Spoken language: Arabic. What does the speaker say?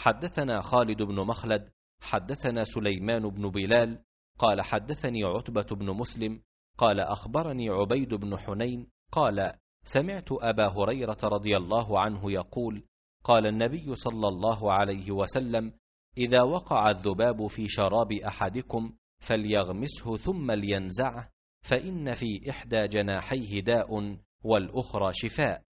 حدثنا خالد بن مخلد حدثنا سليمان بن بلال قال حدثني عتبة بن مسلم قال أخبرني عبيد بن حنين قال سمعت أبا هريرة رضي الله عنه يقول قال النبي صلى الله عليه وسلم إذا وقع الذباب في شراب أحدكم فليغمسه ثم لينزعه فإن في إحدى جناحيه داء والأخرى شفاء